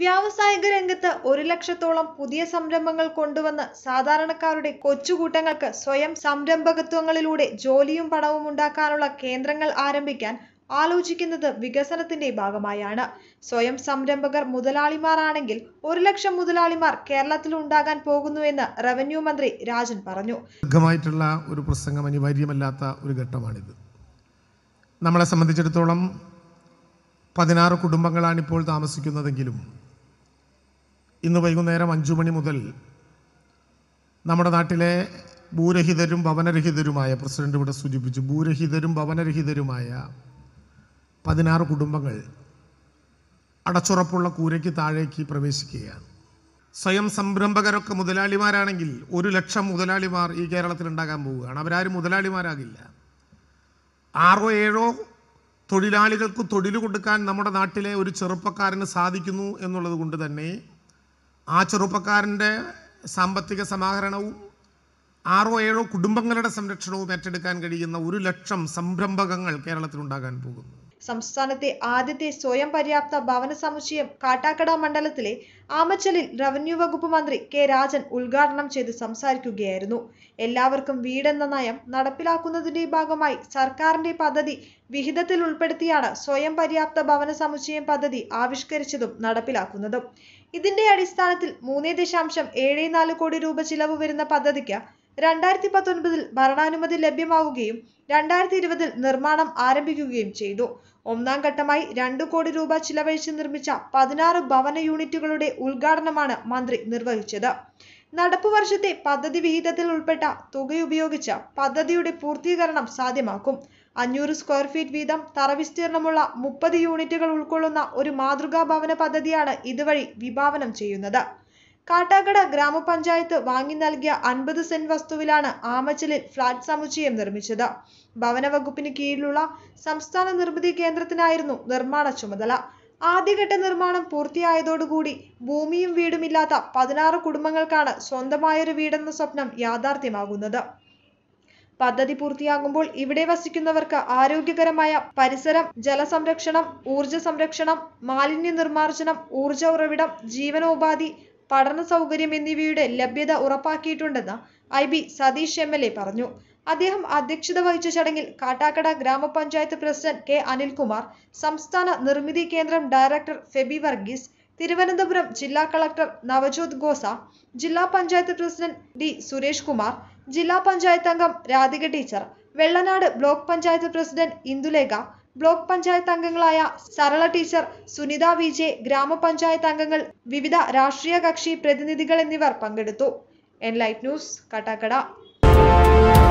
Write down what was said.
വ്യാവസായിക രംഗത്ത് ഒരു ലക്ഷത്തോളം പുതിയ സംരംഭങ്ങൾ കൊണ്ടുവന്ന് സാധാരണക്കാരുടെ കൊച്ചുകൂട്ടങ്ങൾക്ക് സ്വയം സംരംഭകത്വങ്ങളിലൂടെ ജോലിയും പണവും ഉണ്ടാക്കാനുള്ള കേന്ദ്രങ്ങൾ ആരംഭിക്കാൻ ആലോചിക്കുന്നത് വികസനത്തിന്റെ ഭാഗമായാണ് സ്വയം സംരംഭകർ മുതലാളിമാരാണെങ്കിൽ ഒരു ലക്ഷം മുതലാളിമാർ കേരളത്തിൽ ഉണ്ടാകാൻ പോകുന്നുവെന്ന് റവന്യൂ മന്ത്രി രാജൻ പറഞ്ഞു ദീർഘമായിട്ടുള്ള ഒരു പ്രസംഗം അനിവാര്യമല്ലാത്ത ഒരു ഘട്ടമാണിത് നമ്മളെ സംബന്ധിച്ചിടത്തോളം പതിനാറ് കുടുംബങ്ങളാണ് ഇപ്പോൾ താമസിക്കുന്നതെങ്കിലും ഇന്ന് വൈകുന്നേരം അഞ്ചു മണി മുതൽ നമ്മുടെ നാട്ടിലെ ഭൂരഹിതരും ഭവനരഹിതരുമായ പ്രസിഡന്റ് ഇവിടെ സൂചിപ്പിച്ചു ഭൂരഹിതരും ഭവനരഹിതരുമായ പതിനാറ് കുടുംബങ്ങൾ അടച്ചുറപ്പുള്ള കൂരയ്ക്ക് താഴേക്ക് പ്രവേശിക്കുകയാണ് സ്വയം സംരംഭകരൊക്കെ മുതലാളിമാരാണെങ്കിൽ ഒരു ലക്ഷം മുതലാളിമാർ ഈ കേരളത്തിൽ ഉണ്ടാകാൻ പോവുകയാണ് അവരാരും മുതലാളിമാരാകില്ല ആറോ ഏഴോ തൊഴിലാളികൾക്ക് തൊഴിൽ കൊടുക്കാൻ നമ്മുടെ നാട്ടിലെ ഒരു ചെറുപ്പക്കാരന് സാധിക്കുന്നു എന്നുള്ളത് കൊണ്ട് തന്നെ ആ ചെറുപ്പക്കാരൻ്റെ സാമ്പത്തിക സമാഹരണവും ആറോ ഏഴോ കുടുംബങ്ങളുടെ സംരക്ഷണവും ഏറ്റെടുക്കാൻ കഴിയുന്ന ഒരു ലക്ഷം സംരംഭകങ്ങൾ കേരളത്തിൽ ഉണ്ടാകാൻ പോകുന്നു സംസ്ഥാനത്തെ ആദ്യത്തെ സ്വയം പര്യാപ്ത ഭവന സമുച്ചയം കാട്ടാക്കട മണ്ഡലത്തിലെ ആമച്ചലിൽ റവന്യൂ വകുപ്പ് മന്ത്രി കെ രാജൻ ഉദ്ഘാടനം ചെയ്ത് സംസാരിക്കുകയായിരുന്നു എല്ലാവർക്കും വീടെന്ന നയം നടപ്പിലാക്കുന്നതിന്റെ ഭാഗമായി സർക്കാരിന്റെ പദ്ധതി വിഹിതത്തിൽ ഉൾപ്പെടുത്തിയാണ് സ്വയം പര്യാപ്ത ഭവന സമുച്ചയം പദ്ധതി ആവിഷ്കരിച്ചതും നടപ്പിലാക്കുന്നതും ഇതിന്റെ അടിസ്ഥാനത്തിൽ മൂന്നേ ദശാംശം ഏഴ് നാല് കോടി രൂപ ചിലവ് വരുന്ന പദ്ധതിക്ക് രണ്ടായിരത്തി പത്തൊൻപതിൽ ഭരണാനുമതി ലഭ്യമാവുകയും രണ്ടായിരത്തി ഇരുപതിൽ നിർമ്മാണം ആരംഭിക്കുകയും ചെയ്തു ഒന്നാം ഘട്ടമായി രണ്ടു കോടി രൂപ ചിലവഴിച്ച് നിർമ്മിച്ച പതിനാറ് ഭവന യൂണിറ്റുകളുടെ ഉദ്ഘാടനമാണ് മന്ത്രി നിർവഹിച്ചത് നടപ്പു വർഷത്തെ പദ്ധതി വിഹിതത്തിൽ ഉൾപ്പെട്ട തുകയുപയോഗിച്ച് പദ്ധതിയുടെ പൂർത്തീകരണം സാധ്യമാക്കും അഞ്ഞൂറ് സ്ക്വയർ ഫീറ്റ് വീതം തറവിസ്തീർണമുള്ള മുപ്പത് യൂണിറ്റുകൾ ഉൾക്കൊള്ളുന്ന ഒരു മാതൃകാ ഭവന പദ്ധതിയാണ് ഇതുവഴി വിഭാവനം ചെയ്യുന്നത് കാട്ടാക്കട ഗ്രാമപഞ്ചായത്ത് വാങ്ങി നൽകിയ അൻപത് സെന്റ് വസ്തുവിലാണ് ആമച്ചലിൽ ഫ്ളാറ്റ് സമുച്ചയം നിർമ്മിച്ചത് ഭവന വകുപ്പിന് കീഴിലുള്ള സംസ്ഥാന നിർമ്മിതി കേന്ദ്രത്തിനായിരുന്നു നിർമ്മാണ ചുമതല ആദ്യഘട്ട നിർമ്മാണം പൂർത്തിയായതോടുകൂടി ഭൂമിയും വീടുമില്ലാത്ത പതിനാറ് കുടുംബങ്ങൾക്കാണ് സ്വന്തമായൊരു വീടെന്ന സ്വപ്നം യാഥാർത്ഥ്യമാകുന്നത് പദ്ധതി പൂർത്തിയാകുമ്പോൾ ഇവിടെ വസിക്കുന്നവർക്ക് ആരോഗ്യകരമായ പരിസരം ജലസംരക്ഷണം ഊർജ സംരക്ഷണം മാലിന്യ നിർമ്മാർജ്ജനം ഊർജ ഉറവിടം ജീവനോപാധി പഠന സൗകര്യം എന്നിവയുടെ ലഭ്യത ഉറപ്പാക്കിയിട്ടുണ്ടെന്ന് I B Sathish M L A പറഞ്ഞു അദ്ദേഹം അധ്യക്ഷത വഹിച്ച ചടങ്ങിൽ കാട്ടാക്കട ഗ്രാമപഞ്ചായത്ത് പ്രസിഡന്റ് കെ അനിൽകുമാർ സംസ്ഥാന നിർമ്മിതി കേന്ദ്രം ഡയറക്ടർ ഫെബി വർഗീസ് തിരുവനന്തപുരം ജില്ലാ കളക്ടർ നവജോത് ഗോസ ജില്ലാ പഞ്ചായത്ത് പ്രസിഡന്റ് ഡി സുരേഷ് കുമാർ ജില്ലാ പഞ്ചായത്ത് അംഗം Radhika teacher Vellanad block panchayat president Indulekha block panchayat അംഗങ്ങളായ Sarala teacher Sunitha V J ഗ്രാമപഞ്ചായത്ത് അംഗങ്ങൾ വിവിധ രാഷ്ട്രീയ കക്ഷി പ്രതിനിധികൾ എന്നിവർ പങ്കെടുത്തു എൻ ലൈറ്റ് ന്യൂസ് കട്ടാക്കട